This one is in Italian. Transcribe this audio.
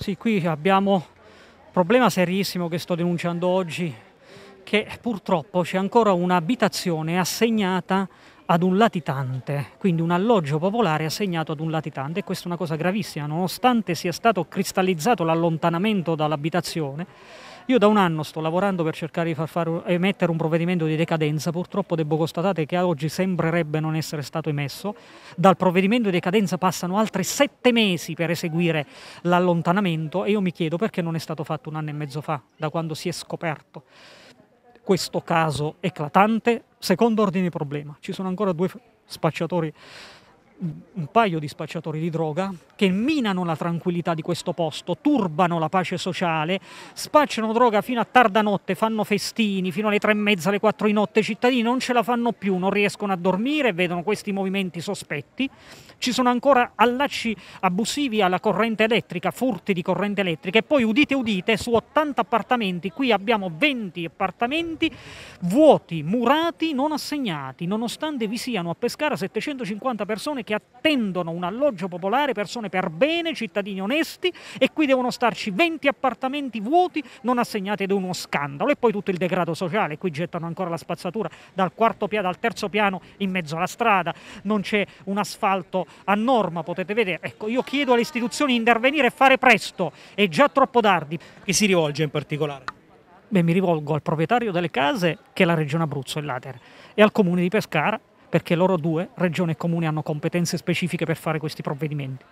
Sì, qui abbiamo un problema serissimo che sto denunciando oggi, che purtroppo c'è ancora un'abitazione assegnata ad un latitante, quindi un alloggio popolare assegnato ad un latitante e questa è una cosa gravissima, nonostante sia stato cristallizzato l'allontanamento dall'abitazione io da un anno sto lavorando per cercare di far fare, emettere un provvedimento di decadenza, purtroppo devo constatare che oggi sembrerebbe non essere stato emesso. Dal provvedimento di decadenza passano altri sette mesi per eseguire l'allontanamento e io mi chiedo perché non è stato fatto un anno e mezzo fa, da quando si è scoperto questo caso eclatante. Secondo ordine di problema, ci sono ancora due spacciatori un paio di spacciatori di droga che minano la tranquillità di questo posto, turbano la pace sociale, spacciano droga fino a tarda notte, fanno festini fino alle tre e mezza, alle quattro di notte, i cittadini non ce la fanno più, non riescono a dormire, vedono questi movimenti sospetti, ci sono ancora allacci abusivi alla corrente elettrica, furti di corrente elettrica e poi udite udite su 80 appartamenti, qui abbiamo 20 appartamenti vuoti, murati, non assegnati, nonostante vi siano a Pescara 750 persone che che attendono un alloggio popolare persone per bene, cittadini onesti e qui devono starci 20 appartamenti vuoti non assegnati ed è uno scandalo. E poi tutto il degrado sociale, qui gettano ancora la spazzatura dal, quarto piano, dal terzo piano in mezzo alla strada, non c'è un asfalto a norma, potete vedere. Ecco, io chiedo alle istituzioni di intervenire e fare presto, è già troppo tardi. Chi si rivolge in particolare? Beh, mi rivolgo al proprietario delle case che è la Regione Abruzzo, e Later, e al comune di Pescara perché loro due, regione e comune, hanno competenze specifiche per fare questi provvedimenti.